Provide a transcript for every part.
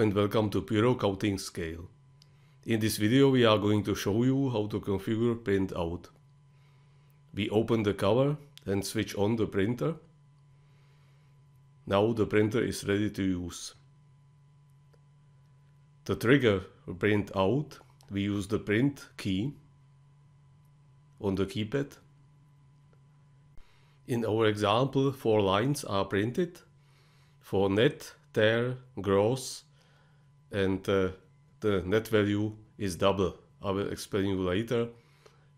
and welcome to Pyro Counting Scale. In this video we are going to show you how to configure printout. We open the cover and switch on the printer. Now the printer is ready to use. To trigger printout we use the print key on the keypad. In our example four lines are printed. For net, tear, gross, and uh, the net value is double. I will explain you later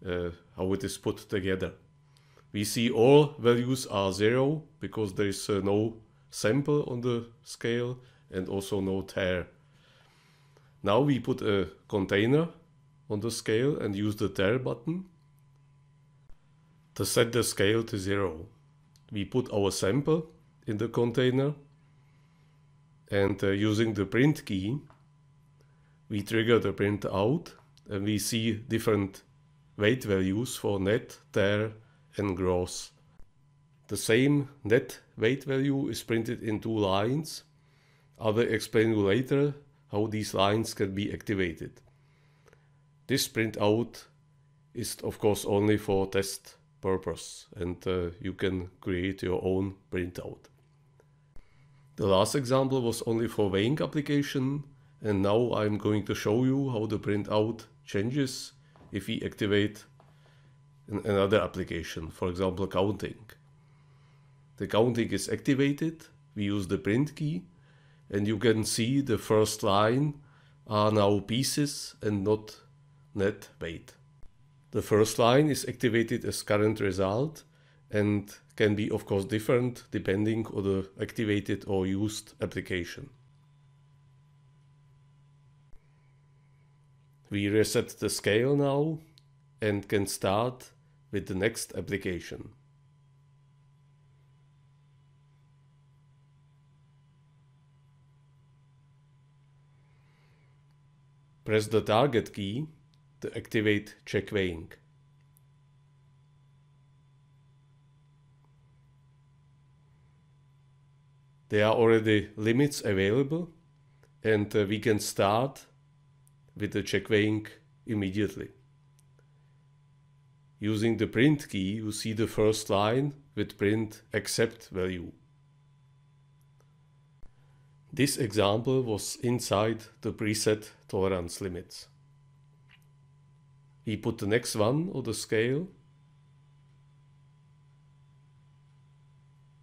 uh, how it is put together. We see all values are zero because there is uh, no sample on the scale and also no tear. Now we put a container on the scale and use the tear button to set the scale to zero. We put our sample in the container and uh, using the print key we trigger the print out and we see different weight values for net, tear and gross. The same net weight value is printed in two lines. I will explain you later how these lines can be activated. This printout is of course only for test purpose and uh, you can create your own printout. The last example was only for weighing application and now I'm going to show you how the printout changes if we activate another application, for example counting. The counting is activated, we use the print key and you can see the first line are now pieces and not net weight. The first line is activated as current result and can be of course different depending on the activated or used application. We reset the scale now and can start with the next application. Press the target key to activate check weighing. there are already limits available and uh, we can start with the check weighing immediately. Using the print key you see the first line with print accept value. This example was inside the preset tolerance limits. We put the next one on the scale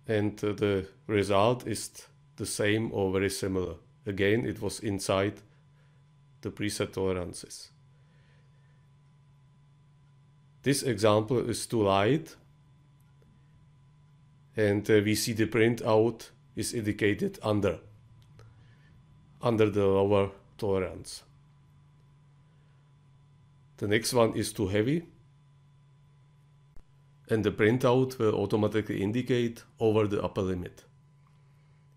and uh, the result is the same or very similar. Again, it was inside the preset tolerances. This example is too light and uh, we see the printout is indicated under under the lower tolerance. The next one is too heavy and the printout will automatically indicate over the upper limit.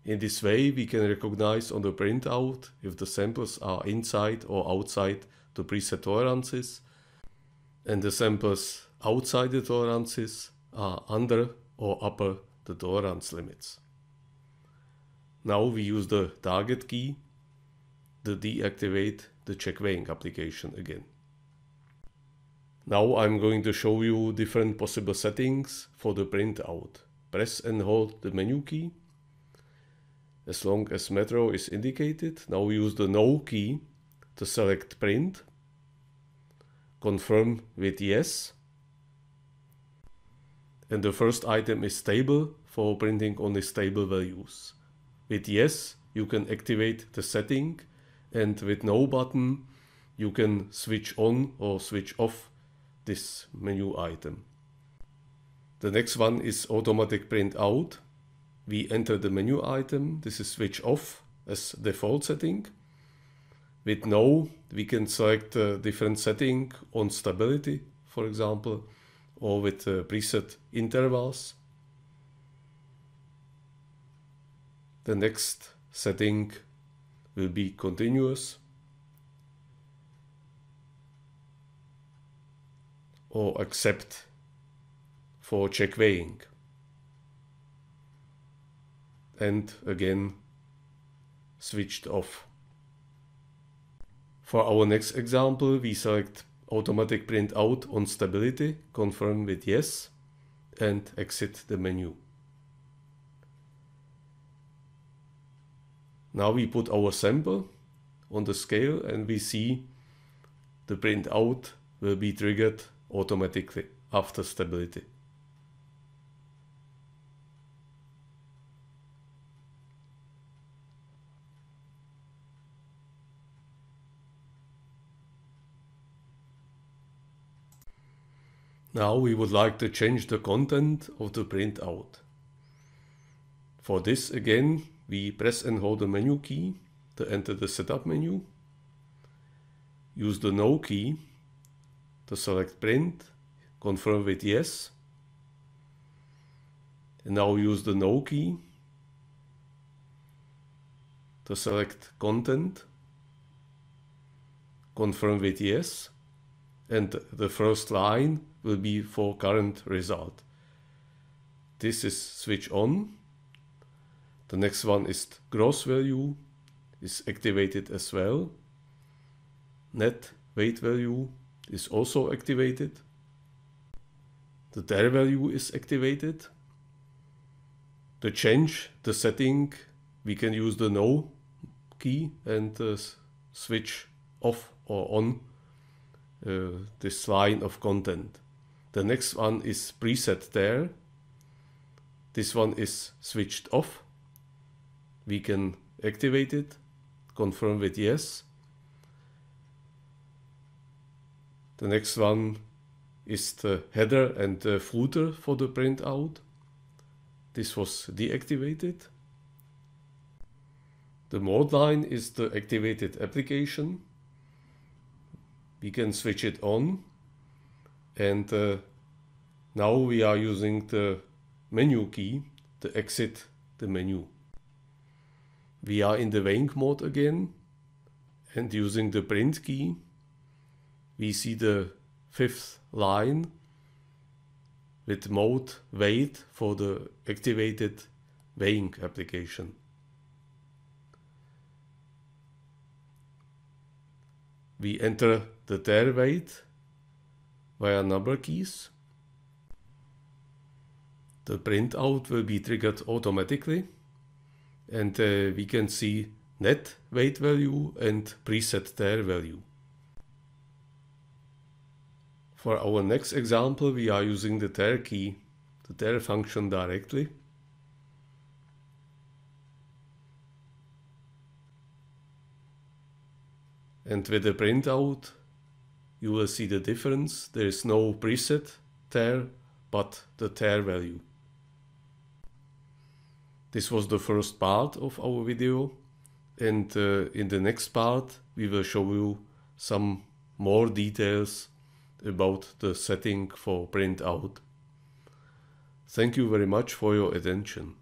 In this way we can recognize on the printout if the samples are inside or outside the preset tolerances and the samples outside the tolerances are under or upper the tolerance limits. Now we use the target key to deactivate the check weighing application again. Now I'm going to show you different possible settings for the printout. Press and hold the menu key as long as Metro is indicated. Now use the No key to select Print. Confirm with Yes. And the first item is stable for printing only stable values. With Yes, you can activate the setting and with No button, you can switch on or switch off this menu item. The next one is automatic print out. We enter the menu item. This is switch off as default setting. With no, we can select a different setting on stability, for example, or with uh, preset intervals. The next setting will be continuous. or accept for check weighing. And again switched off. For our next example we select automatic printout on stability, confirm with yes and exit the menu. Now we put our sample on the scale and we see the printout will be triggered automatically after stability. Now we would like to change the content of the printout. For this again, we press and hold the menu key to enter the setup menu, use the no key to select print, confirm with yes. And now use the no key to select content, confirm with yes, and the first line will be for current result. This is switch on. The next one is gross value is activated as well. Net weight value is also activated. The dir value is activated. To change the setting, we can use the no key and uh, switch off or on uh, this line of content. The next one is preset there. This one is switched off. We can activate it, confirm with yes. The next one is the header and the footer for the printout. This was deactivated. The mode line is the activated application. We can switch it on and uh, now we are using the menu key to exit the menu. We are in the Wank mode again and using the print key we see the fifth line with mode weight for the activated weighing application. We enter the tear weight via number keys. The printout will be triggered automatically and uh, we can see net weight value and preset tear value. For our next example, we are using the ter key, the ter function directly. And with the printout, you will see the difference. There is no preset ter, but the ter value. This was the first part of our video. And uh, in the next part, we will show you some more details about the setting for printout. Thank you very much for your attention.